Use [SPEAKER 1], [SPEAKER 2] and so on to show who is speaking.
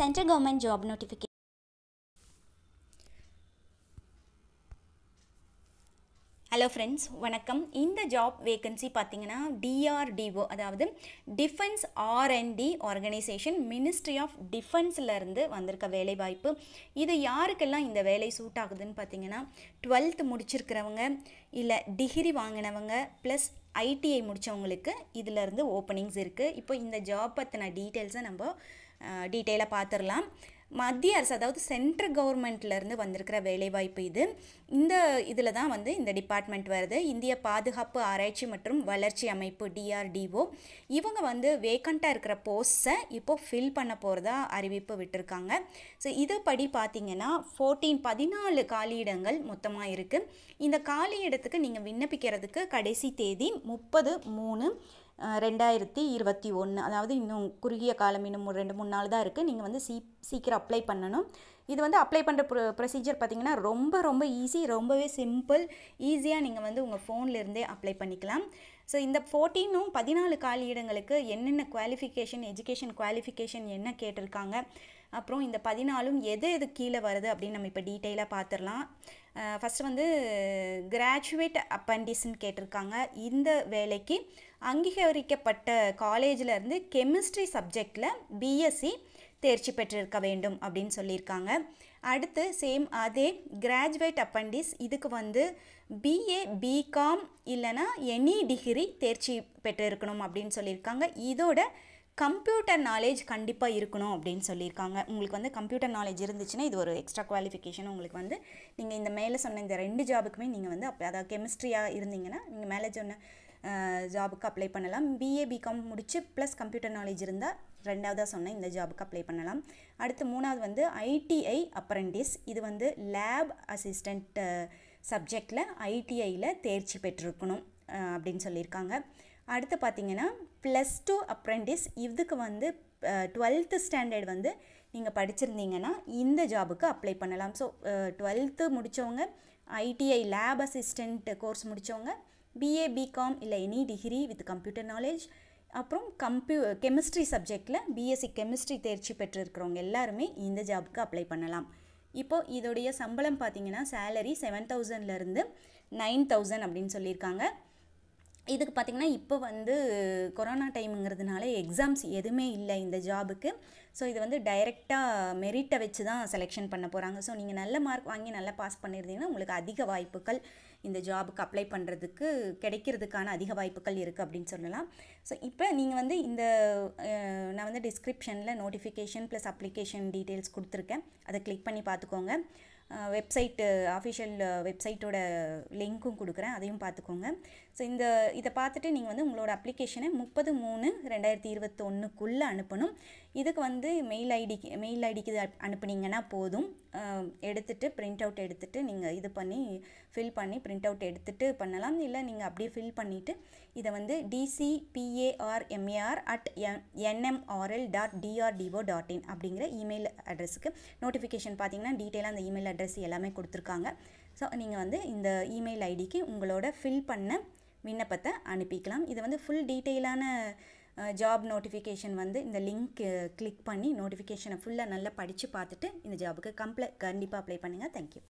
[SPEAKER 1] central government job notification hello friends வணக்கம் இந்த job vacancy பார்த்தீங்கன்னா டிஆர்டிஓ அதாவது defence R and D organisation ministry of டிஃபென்ஸ்லேருந்து வந்திருக்க வேலைவாய்ப்பு இது யாருக்கெல்லாம் இந்த வேலை சூட் ஆகுதுன்னு பார்த்தீங்கன்னா டுவெல்த் முடிச்சிருக்கிறவங்க இல்லை டிகிரி வாங்கினவங்க ப்ளஸ் ஐடிஐ முடித்தவங்களுக்கு இதிலேருந்து ஓப்பனிங்ஸ் இருக்குது இப்போ இந்த ஜாப் பற்றின டீட்டெயில்ஸை நம்ம டீட்டெயிலாக பார்த்துடலாம் மத்திய அரசு அதாவது சென்ட்ரல் கவர்மெண்ட்லேருந்து வந்திருக்கிற வேலைவாய்ப்பு இது இந்த இதில் தான் வந்து இந்த டிபார்ட்மெண்ட் வருது இந்திய பாதுகாப்பு ஆராய்ச்சி மற்றும் வளர்ச்சி அமைப்பு டிஆர்டிஓ இவங்க வந்து வேக்கண்ட்டாக இருக்கிற போஸ்ட்டை இப்போது ஃபில் பண்ண போகிறதா அறிவிப்பு விட்டுருக்காங்க ஸோ இதுபடி பார்த்தீங்கன்னா ஃபோர்டீன் பதினாலு காலியிடங்கள் மொத்தமாக இருக்குது இந்த காலியிடத்துக்கு நீங்கள் விண்ணப்பிக்கிறதுக்கு கடைசி தேதி முப்பது மூணு ரெண்டாயிரத்தி இருபத்தி ஒன்று அதாவது இன்னும் குறுகிய காலம் இன்னும் ஒரு ரெண்டு மூணு நாள் தான் இருக்குது நீங்கள் வந்து சீ சீக்கிரம் அப்ளை பண்ணணும் இது வந்து அப்ளை பண்ணுற ப்ரொ ப்ரொசீஜர் பார்த்திங்கன்னா ரொம்ப ரொம்ப ஈஸி ரொம்பவே சிம்பிள் ஈஸியாக நீங்கள் வந்து உங்கள் ஃபோன்லேருந்தே அப்ளை பண்ணிக்கலாம் ஸோ இந்த ஃபோர்டீனும் பதினாலு காலியிடங்களுக்கு என்னென்ன குவாலிஃபிகேஷன் எஜுகேஷன் குவாலிஃபிகேஷன் என்ன கேட்டிருக்காங்க அப்புறம் இந்த பதினாலும் எது எது கீழே வருது அப்படின்னு நம்ம இப்போ டீட்டெயிலாக பார்த்துடலாம் ஃபஸ்ட்டு வந்து கிராஜுவேட் அப்பண்டிஸ்ன்னு கேட்டிருக்காங்க இந்த வேலைக்கு அங்கீகரிக்கப்பட்ட காலேஜிலேருந்து கெமிஸ்ட்ரி சப்ஜெக்டில் பிஎஸ்சி தேர்ச்சி பெற்றிருக்க வேண்டும் அப்படின்னு சொல்லியிருக்காங்க அடுத்து சேம் அதே கிராஜுவேட் அப்பண்டிஸ் இதுக்கு வந்து பிஏ பிகாம் இல்லைனா எனி டிகிரி தேர்ச்சி பெற்றிருக்கணும் அப்படின்னு சொல்லியிருக்காங்க இதோட கம்ப்யூட்டர் நாலேஜ் கண்டிப்பாக இருக்கணும் அப்படின்னு சொல்லியிருக்காங்க உங்களுக்கு வந்து கம்ப்யூட்டர் நாலேஜ் இருந்துச்சுன்னா இது ஒரு எக்ஸ்ட்ரா குவாலிஃபிகேஷன் உங்களுக்கு வந்து நீங்கள் இந்த மேலே சொன்ன இந்த ரெண்டு ஜாபுக்குமே நீங்கள் வந்து அப்போ அதாவது கெமிஸ்ட்ரியாக இருந்தீங்கன்னா நீங்கள் மேலே சொன்ன ஜாபுக்கு அப்ளை பண்ணலாம் பிஏ பிகாம் முடித்து ப்ளஸ் கம்ப்யூட்டர் நாலேஜ் இருந்தால் ரெண்டாவதாக சொன்னேன் இந்த ஜாபுக்கு அப்ளை பண்ணலாம் அடுத்து மூணாவது வந்து ஐடிஐ அப்ரண்டிஸ் இது வந்து லேப் அசிஸ்டண்ட் சப்ஜெக்டில் ஐடிஐயில் தேர்ச்சி பெற்றிருக்கணும் அப்படின்னு சொல்லியிருக்காங்க அடுத்து பார்த்திங்கன்னா ப்ளஸ் டூ அப்ரெண்டிஸ் இதுக்கு வந்து டுவெல்த்து ஸ்டாண்டர்ட் வந்து நீங்கள் படிச்சிருந்தீங்கன்னா இந்த ஜாபுக்கு அப்ளை பண்ணலாம் ஸோ டுவெல்த்து முடித்தவங்க ஐடிஐ லேப் அசிஸ்டண்ட் கோர்ஸ் முடித்தவங்க பிஏ பிகாம் இல்லை any degree with computer knowledge அப்புறம் கம்ப்யூ கெமிஸ்ட்ரி சப்ஜெக்டில் பிஎஸ்சி கெமிஸ்ட்ரி தேர்ச்சி பெற்றிருக்கிறவங்க எல்லாருமே இந்த ஜாபுக்கு அப்ளை பண்ணலாம் இப்போது இதோடைய சம்பளம் பார்த்தீங்கன்னா சேலரி செவன் தௌசண்ட்லேருந்து நைன் தௌசண்ட் அப்படின்னு சொல்லியிருக்காங்க இதுக்கு பார்த்திங்கன்னா இப்போ வந்து கொரோனா டைமுங்கிறதுனால எக்ஸாம்ஸ் எதுவுமே இல்லை இந்த ஜாபுக்கு ஸோ இது வந்து டைரெக்டாக மெரிட்டை வச்சு தான் செலெக்ஷன் பண்ண போகிறாங்க ஸோ நீங்கள் நல்ல மார்க் வாங்கி நல்லா பாஸ் பண்ணியிருந்தீங்கன்னா உங்களுக்கு அதிக வாய்ப்புகள் இந்த ஜாபுக்கு அப்ளை பண்ணுறதுக்கு கிடைக்கிறதுக்கான அதிக வாய்ப்புகள் இருக்குது அப்படின்னு சொல்லலாம் ஸோ இப்போ நீங்கள் வந்து இந்த நான் வந்து டிஸ்கிரிப்ஷனில் நோட்டிஃபிகேஷன் ப்ளஸ் அப்ளிகேஷன் டீட்டெயில்ஸ் கொடுத்துருக்கேன் அதை கிளிக் பண்ணி பார்த்துக்கோங்க வெப்சைட்டு அஃபிஷியல் வெப்சைட்டோட லிங்க்கும் கொடுக்குறேன் அதையும் பார்த்துக்கோங்க ஸோ இந்த இதை பார்த்துட்டு நீங்கள் வந்து உங்களோட அப்ளிகேஷனை முப்பது மூணு ரெண்டாயிரத்தி இருபத்தொன்னுக்குள்ளே அனுப்பணும் இதுக்கு வந்து மெயில் ஐடிக்கு மெயில் ஐடிக்கு அனுப்புனீங்கன்னா போதும் எடுத்துகிட்டு பிரிண்ட் அவுட் எடுத்துகிட்டு நீங்கள் இது பண்ணி ஃபில் பண்ணி பிரிண்ட் அவுட் எடுத்துகிட்டு பண்ணலாம் இல்லை நீங்கள் அப்படியே ஃபில் பண்ணிவிட்டு இதை வந்து DCPARMAR at NMRL dot DRDO dot in அப்படிங்கிற இமெயில் அட்ரஸுக்கு நோட்டிஃபிகேஷன் பார்த்தீங்கன்னா டீட்டெயிலாக அந்த இமெயில் அட்ரஸ் எல்லாமே கொடுத்துருக்காங்க ஸோ நீங்கள் வந்து இந்த இமெயில் ஐடிக்கு உங்களோட ஃபில் பண்ண விண்ணப்பத்தை அனுப்பிக்கலாம் இதை வந்து ஃபுல் டீட்டெயிலான ஜாப் நோட்டிஃபிகேஷன் வந்து இந்த லிங்க் கிளிக் பண்ணி நோட்டிஃபிகேஷனை ஃபுல்லாக நல்லா படித்து பார்த்துட்டு இந்த ஜாபுக்கு கம்ப்ளை கண்டிப்பாக அப்ளை பண்ணுங்கள் தேங்க்யூ